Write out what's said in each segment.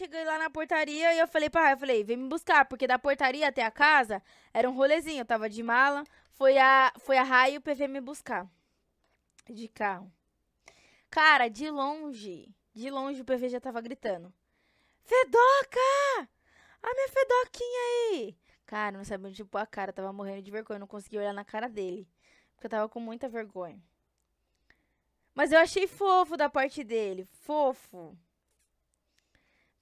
cheguei lá na portaria e eu falei pra Raia, eu falei, vem me buscar, porque da portaria até a casa era um rolezinho, eu tava de mala, foi a, foi a Raia e o PV me buscar. De carro. Cara, de longe, de longe o PV já tava gritando. Fedoca! A minha fedoquinha aí! Cara, não sabia onde tipo, pôr a cara, tava morrendo de vergonha, não conseguia olhar na cara dele. Porque eu tava com muita vergonha. Mas eu achei fofo da parte dele, fofo.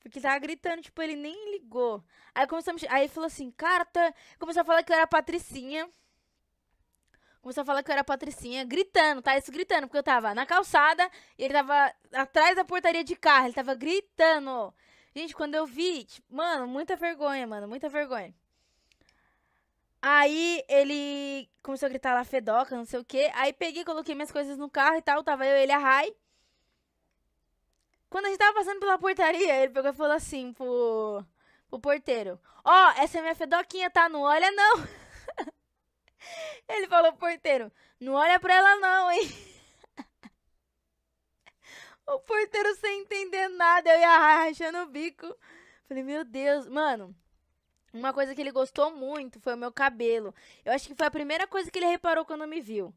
Porque tava gritando, tipo, ele nem ligou. Aí começamos. Aí falou assim, cara, tá... começou a falar que eu era Patricinha. Começou a falar que eu era Patricinha, gritando, tá? Isso gritando, porque eu tava na calçada e ele tava atrás da portaria de carro. Ele tava gritando. Gente, quando eu vi, tipo, mano, muita vergonha, mano, muita vergonha. Aí ele começou a gritar lá, fedoca, não sei o quê. Aí peguei, coloquei minhas coisas no carro e tal. Tava eu, ele a Rai. Quando a gente tava passando pela portaria, ele pegou e falou assim pro, pro porteiro: Ó, oh, essa minha fedoquinha tá, não olha não. ele falou pro porteiro: Não olha pra ela não, hein. o porteiro sem entender nada, eu ia rachando o bico. Falei, meu Deus, mano. Uma coisa que ele gostou muito foi o meu cabelo. Eu acho que foi a primeira coisa que ele reparou quando me viu.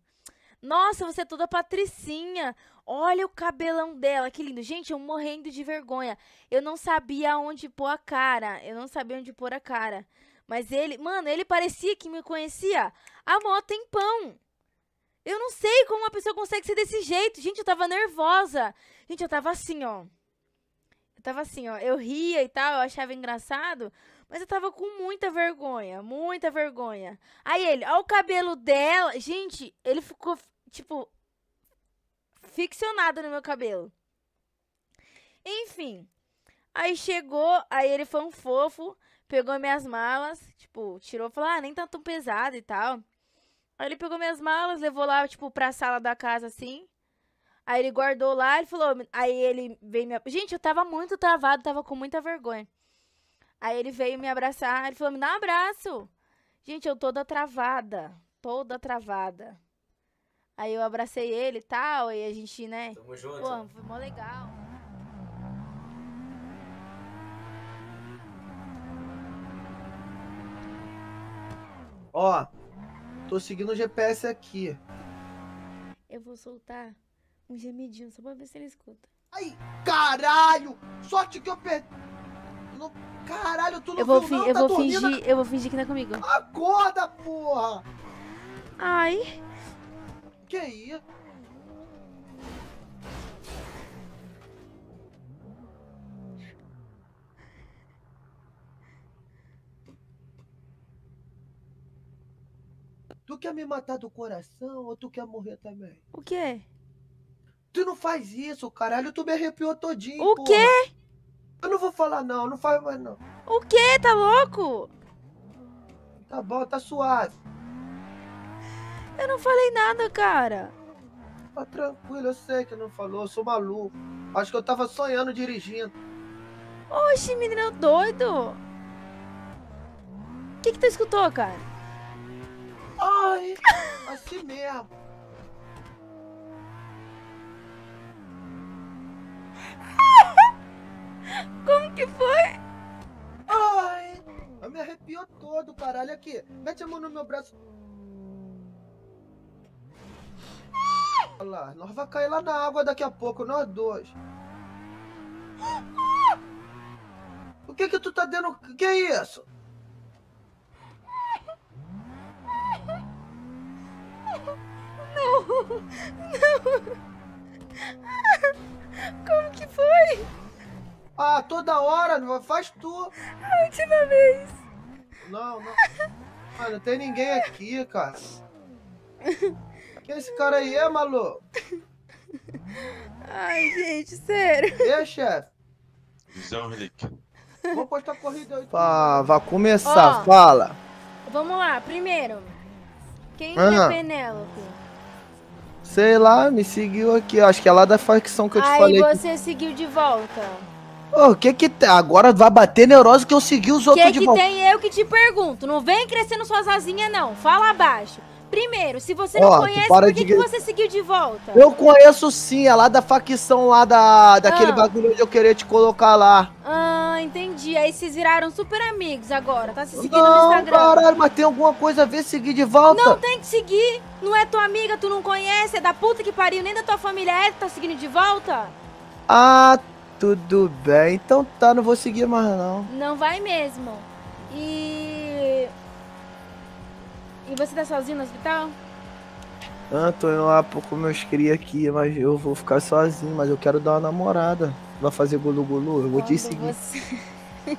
Nossa, você é toda patricinha. Olha o cabelão dela, que lindo. Gente, eu morrendo de vergonha. Eu não sabia onde pôr a cara. Eu não sabia onde pôr a cara. Mas ele, mano, ele parecia que me conhecia A moto em pão. Eu não sei como uma pessoa consegue ser desse jeito. Gente, eu tava nervosa. Gente, eu tava assim, ó. Eu tava assim, ó. Eu ria e tal, eu achava engraçado. Mas eu tava com muita vergonha, muita vergonha. Aí ele, ó o cabelo dela. Gente, ele ficou, tipo, ficcionado no meu cabelo. Enfim. Aí chegou, aí ele foi um fofo, pegou minhas malas, tipo, tirou, falou, ah, nem tá tão pesado e tal. Aí ele pegou minhas malas, levou lá, tipo, pra sala da casa, assim. Aí ele guardou lá, ele falou, aí ele veio me... Gente, eu tava muito travado, tava com muita vergonha. Aí ele veio me abraçar, ele falou, me dá um abraço. Gente, eu toda travada, toda travada. Aí eu abracei ele e tal, e a gente, né? Tamo junto. Pô, foi mó legal. Ó, tô seguindo o GPS aqui. Eu vou soltar um gemidinho só pra ver se ele escuta. Ai, caralho! Sorte que eu perdi. No... Caralho, tu não eu vou viu, não, eu tá vou dormindo. fingir, Eu vou fingir que não é comigo. Acorda, porra! Ai. Que é ia? Tu quer me matar do coração ou tu quer morrer também? O quê? Tu não faz isso, caralho. Tu me arrepiou todinho. O porra. quê? Eu não vou falar não, não faz mais não. O quê? Tá louco? Tá bom, tá suave. Eu não falei nada, cara. Tá tranquilo, eu sei que não falou, eu sou maluco. Acho que eu tava sonhando dirigindo. Oxe, menino é doido! O que, que tu escutou, cara? Ai, assim mesmo. Como que foi? Ai, eu me arrepiou todo, caralho. Aqui, mete a mão no meu braço. Olha lá, nós vamos cair lá na água daqui a pouco, nós dois. O que que tu tá dando? Que é isso? Não! Não! Como que foi? Ah, toda hora, faz tu! A última vez! Não, não. Ah, não tem ninguém aqui, cara. Quem esse cara aí é, maluco? Ai, gente, sério. E aí, chefe? Visão, Relic. Vou postar corrida aí. Pá, vai começar, Ó, fala. Vamos lá, primeiro. Quem ah. é Penélope? Sei lá, me seguiu aqui. Acho que é lá da facção que eu te aí falei. Aí você que... seguiu de volta. Ô, o que que tá? Agora vai bater neurose que eu segui os outros que de volta. O que que tem eu que te pergunto? Não vem crescendo suas asinhas, não. Fala abaixo. Primeiro, se você não Ó, conhece, por que, de... que você seguiu de volta? Eu conheço sim, é lá da facção lá da, daquele ah. bagulho onde eu queria te colocar lá. Ah, entendi. Aí vocês viraram super amigos agora, tá se seguindo não, no Instagram. Caralho, mas tem alguma coisa a ver seguir de volta? Não tem que seguir. Não é tua amiga, tu não conhece, é da puta que pariu, nem da tua família é, tá seguindo de volta? Ah, tudo bem. Então tá, não vou seguir mais não. Não vai mesmo. E e você tá sozinho no hospital? Ah, tô indo lá com meus cria aqui, mas eu vou ficar sozinho, mas eu quero dar uma namorada. Vai fazer gulu-gulu? Eu vou te seguir. Você...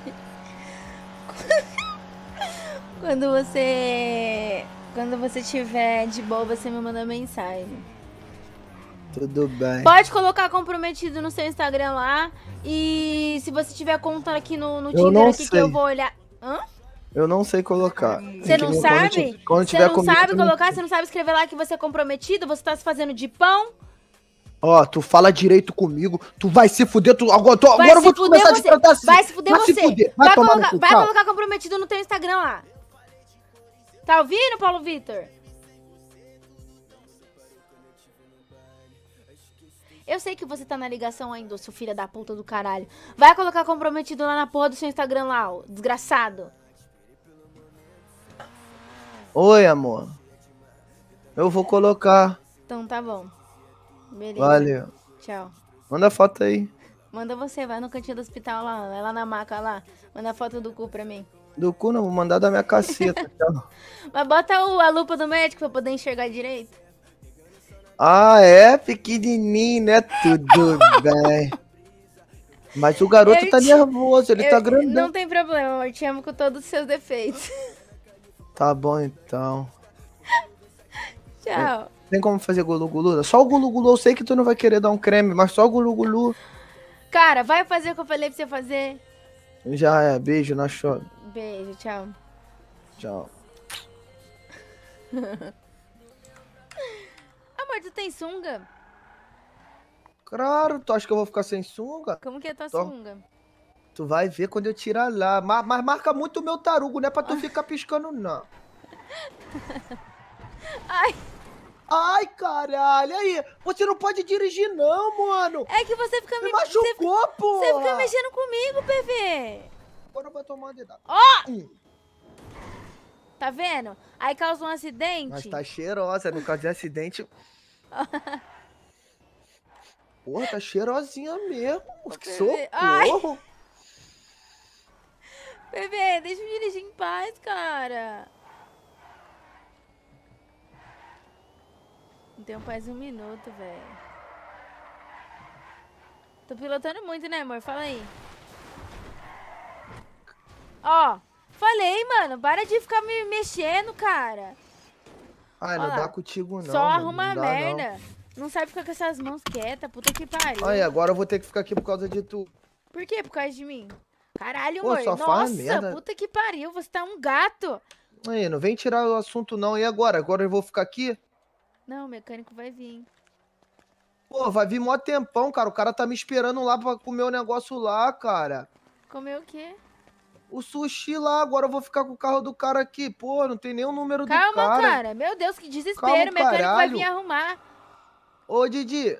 Quando você. Quando você tiver de boa, você me manda mensagem. Tudo bem. Pode colocar comprometido no seu Instagram lá. E se você tiver conta aqui no, no Tinder aqui sei. que eu vou olhar. Hã? Eu não sei colocar. Hum. Você não, sabe? Quando você não comida, sabe colocar? Você não sabe escrever lá que você é comprometido? Você tá se fazendo de pão? Ó, tu fala direito comigo, tu vai se fuder, tu, agora, tu, agora eu vou começar você. a te assim. Vai se fuder vai você. Se fuder, vai, vai, colocar, cu, vai colocar, comprometido no teu Instagram lá. Tá ouvindo, Paulo Vitor? Eu sei que você tá na ligação ainda, seu filho da puta do caralho. Vai colocar comprometido lá na porra do seu Instagram lá, ó, desgraçado. Oi, amor. Eu vou colocar. Então tá bom. Beleza. Valeu. Tchau. Manda foto aí. Manda você, vai no cantinho do hospital lá, vai lá na maca lá. Manda foto do cu pra mim. Do cu não, vou mandar da minha caceta. Mas bota o, a lupa do médico pra poder enxergar direito. Ah, é? Pequenininho, né? Tudo bem. Mas o garoto eu tá te... nervoso, ele tá eu... tá grandão. Não tem problema, amor. Te amo com todos os seus defeitos. Tá bom então. Tchau. É. Tem como fazer gulugulu? Só o gulugulu, eu sei que tu não vai querer dar um creme, mas só o gulugulu. Cara, vai fazer o que eu falei pra você fazer. Já é, beijo na show Beijo, tchau. Tchau. Amor, tu tem sunga? Claro, tu acha que eu vou ficar sem sunga? Como que é tua Tô... sunga? Tu vai ver quando eu tirar lá. Mas, mas marca muito o meu tarugo, não é pra tu ah. ficar piscando, não. Ai. Ai, caralho, aí, você não pode dirigir não, mano. É que você fica me... Me machucou, você... pô. Você fica mexendo comigo, PV. Agora vai tomar uma dedada. Ó! Oh! Hum. Tá vendo? Aí causa um acidente. Mas tá cheirosa, não causa acidente. Porra, tá cheirosinha mesmo. Que socorro. Ai. Bebê, deixa eu dirigir em paz, cara. Não tenho mais um minuto, velho. Tô pilotando muito, né, amor? Fala aí. Ó, falei, mano. Para de ficar me mexendo, cara. Ah, não dá contigo, não. Só mano, arruma não merda. Não. não. sabe ficar com essas mãos quietas, puta que pariu. Aí, agora eu vou ter que ficar aqui por causa de tu. Por quê? Por causa de mim? Caralho, Pô, amor. Nossa, merda. puta que pariu, você tá um gato. Aí, não vem tirar o assunto não. E agora? Agora eu vou ficar aqui? Não, o mecânico vai vir. Pô, vai vir mó tempão, cara. O cara tá me esperando lá pra comer o negócio lá, cara. Comer o quê? O sushi lá, agora eu vou ficar com o carro do cara aqui. Pô, não tem nenhum número Calma, do cara. Calma, cara. Meu Deus, que desespero. Calma, o mecânico caralho. vai vir arrumar. Ô, Didi.